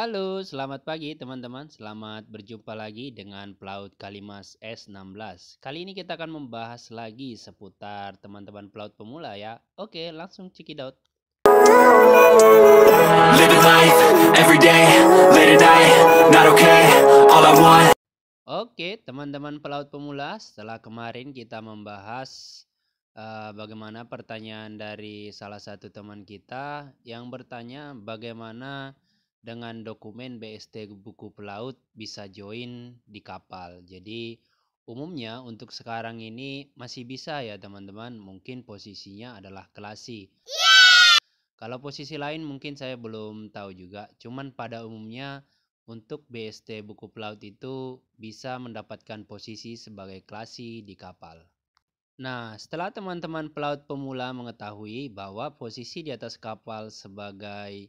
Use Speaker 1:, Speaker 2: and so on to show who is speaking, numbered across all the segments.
Speaker 1: Halo, selamat pagi teman-teman. Selamat berjumpa lagi dengan Pelaut Kalimas S16. Kali ini kita akan membahas lagi seputar teman-teman pelaut pemula ya. Oke, langsung cekidot. Oke, teman-teman pelaut pemula, setelah kemarin kita membahas uh, bagaimana pertanyaan dari salah satu teman kita yang bertanya bagaimana dengan dokumen BST buku pelaut bisa join di kapal. Jadi umumnya untuk sekarang ini masih bisa ya teman-teman. Mungkin posisinya adalah kelasi. Kalau posisi lain mungkin saya belum tahu juga. Cuman pada umumnya untuk BST buku pelaut itu bisa mendapatkan posisi sebagai kelasi di kapal. Nah, setelah teman-teman pelaut pemula mengetahui bahwa posisi di atas kapal sebagai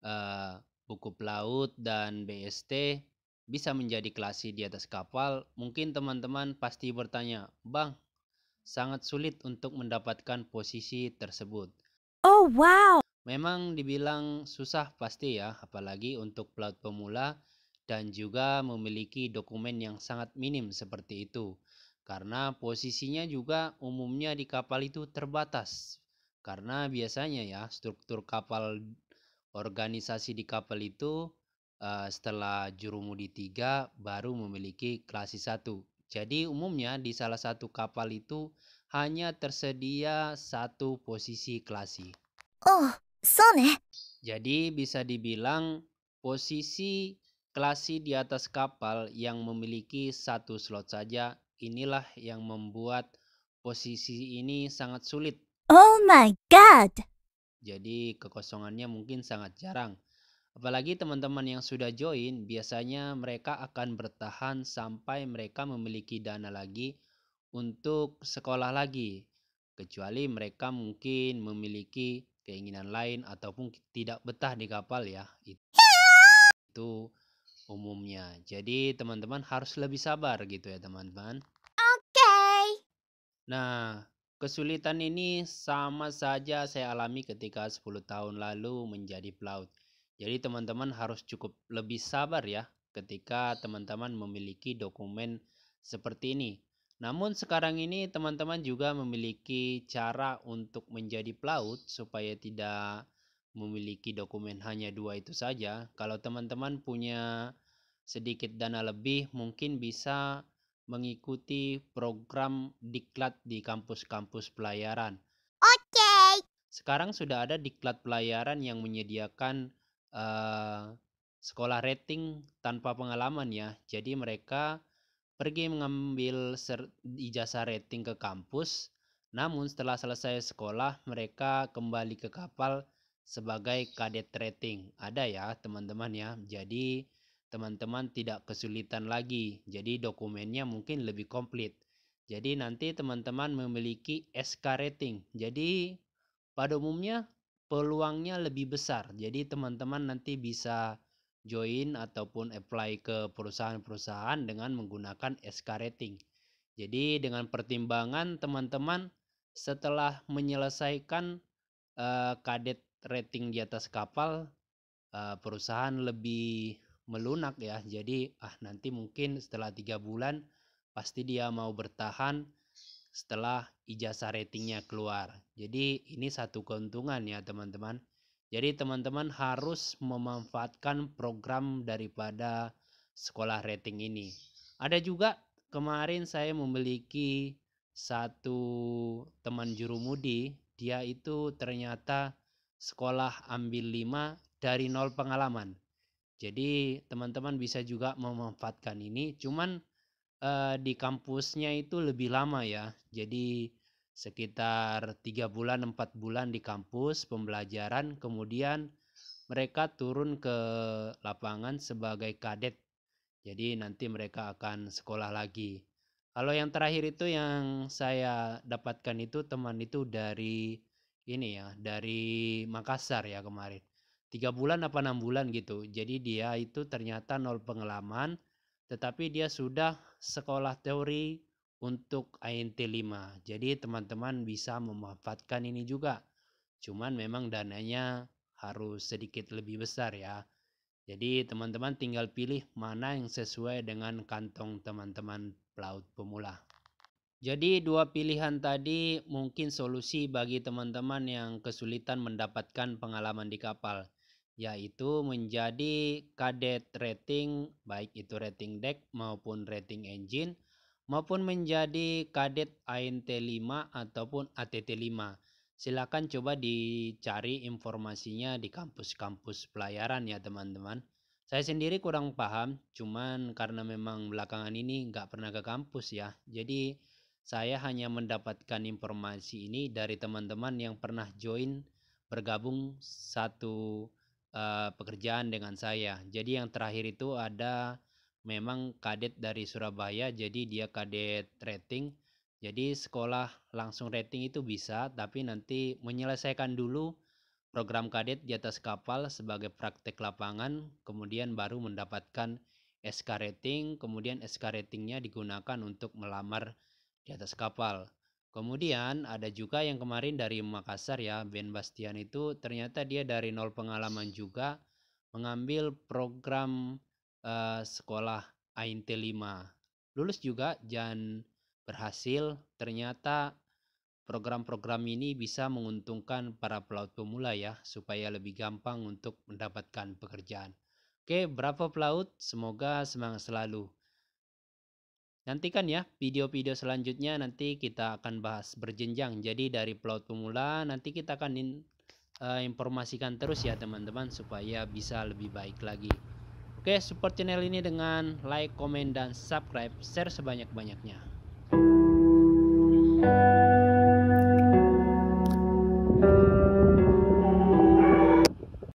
Speaker 1: uh, buku pelaut, dan BST bisa menjadi klasi di atas kapal, mungkin teman-teman pasti bertanya, Bang, sangat sulit untuk mendapatkan posisi tersebut. Oh wow! Memang dibilang susah pasti ya, apalagi untuk pelaut pemula dan juga memiliki dokumen yang sangat minim seperti itu. Karena posisinya juga umumnya di kapal itu terbatas. Karena biasanya ya struktur kapal organisasi di kapal itu uh, setelah jurumudi tiga baru memiliki klasis satu. Jadi umumnya di salah satu kapal itu hanya tersedia satu posisi klasi. Oh, so ne. Jadi bisa dibilang posisi klasi di atas kapal yang memiliki satu slot saja inilah yang membuat posisi ini sangat sulit. Oh my god. Jadi kekosongannya mungkin sangat jarang. Apalagi teman-teman yang sudah join, biasanya mereka akan bertahan sampai mereka memiliki dana lagi untuk sekolah lagi. Kecuali mereka mungkin memiliki keinginan lain ataupun tidak betah di kapal ya. Itu, itu umumnya. Jadi teman-teman harus lebih sabar gitu ya teman-teman. Oke. Okay. Nah, Kesulitan ini sama saja saya alami ketika 10 tahun lalu menjadi pelaut. Jadi teman-teman harus cukup lebih sabar ya ketika teman-teman memiliki dokumen seperti ini. Namun sekarang ini teman-teman juga memiliki cara untuk menjadi pelaut supaya tidak memiliki dokumen hanya dua itu saja. Kalau teman-teman punya sedikit dana lebih mungkin bisa mengikuti program diklat di kampus-kampus pelayaran. Oke. Okay. Sekarang sudah ada diklat pelayaran yang menyediakan uh, sekolah rating tanpa pengalaman ya. Jadi mereka pergi mengambil ijazah rating ke kampus. Namun setelah selesai sekolah, mereka kembali ke kapal sebagai kadet rating. Ada ya teman-teman ya. Jadi teman-teman tidak kesulitan lagi. Jadi dokumennya mungkin lebih komplit. Jadi nanti teman-teman memiliki SK rating. Jadi pada umumnya peluangnya lebih besar. Jadi teman-teman nanti bisa join ataupun apply ke perusahaan-perusahaan dengan menggunakan SK rating. Jadi dengan pertimbangan teman-teman setelah menyelesaikan uh, kadet rating di atas kapal, uh, perusahaan lebih melunak ya jadi ah nanti mungkin setelah tiga bulan pasti dia mau bertahan setelah ijazah ratingnya keluar jadi ini satu keuntungan ya teman-teman jadi teman-teman harus memanfaatkan program daripada sekolah rating ini ada juga kemarin saya memiliki satu teman jurumudi dia itu ternyata sekolah ambil lima dari nol pengalaman jadi teman-teman bisa juga memanfaatkan ini. Cuman eh, di kampusnya itu lebih lama ya. Jadi sekitar 3 bulan 4 bulan di kampus pembelajaran. Kemudian mereka turun ke lapangan sebagai kadet. Jadi nanti mereka akan sekolah lagi. Kalau yang terakhir itu yang saya dapatkan itu teman itu dari ini ya dari Makassar ya kemarin tiga bulan apa enam bulan gitu. Jadi dia itu ternyata nol pengalaman, tetapi dia sudah sekolah teori untuk INT 5. Jadi teman-teman bisa memanfaatkan ini juga. Cuman memang dananya harus sedikit lebih besar ya. Jadi teman-teman tinggal pilih mana yang sesuai dengan kantong teman-teman pelaut pemula. Jadi dua pilihan tadi mungkin solusi bagi teman-teman yang kesulitan mendapatkan pengalaman di kapal yaitu menjadi kadet rating baik itu rating deck maupun rating engine maupun menjadi kadet ANT5 ataupun ATT5. Silakan coba dicari informasinya di kampus-kampus pelayaran ya teman-teman. Saya sendiri kurang paham, cuman karena memang belakangan ini nggak pernah ke kampus ya. Jadi saya hanya mendapatkan informasi ini dari teman-teman yang pernah join bergabung satu Eh, pekerjaan dengan saya. Jadi yang terakhir itu ada memang kadet dari Surabaya, jadi dia kadet rating. Jadi sekolah langsung rating itu bisa, tapi nanti menyelesaikan dulu program kadet di atas kapal sebagai praktek lapangan, kemudian baru mendapatkan SK rating, kemudian SK ratingnya digunakan untuk melamar di atas kapal. Kemudian ada juga yang kemarin dari Makassar ya, Ben Bastian itu ternyata dia dari nol pengalaman juga mengambil program uh, sekolah AINT 5. Lulus juga dan berhasil ternyata program-program ini bisa menguntungkan para pelaut pemula ya supaya lebih gampang untuk mendapatkan pekerjaan. Oke, berapa pelaut? Semoga semangat selalu. Nantikan ya video-video selanjutnya nanti kita akan bahas berjenjang. Jadi dari pelaut pemula nanti kita akan in, uh, informasikan terus ya teman-teman supaya bisa lebih baik lagi. Oke, support channel ini dengan like, komen dan subscribe, share sebanyak-banyaknya.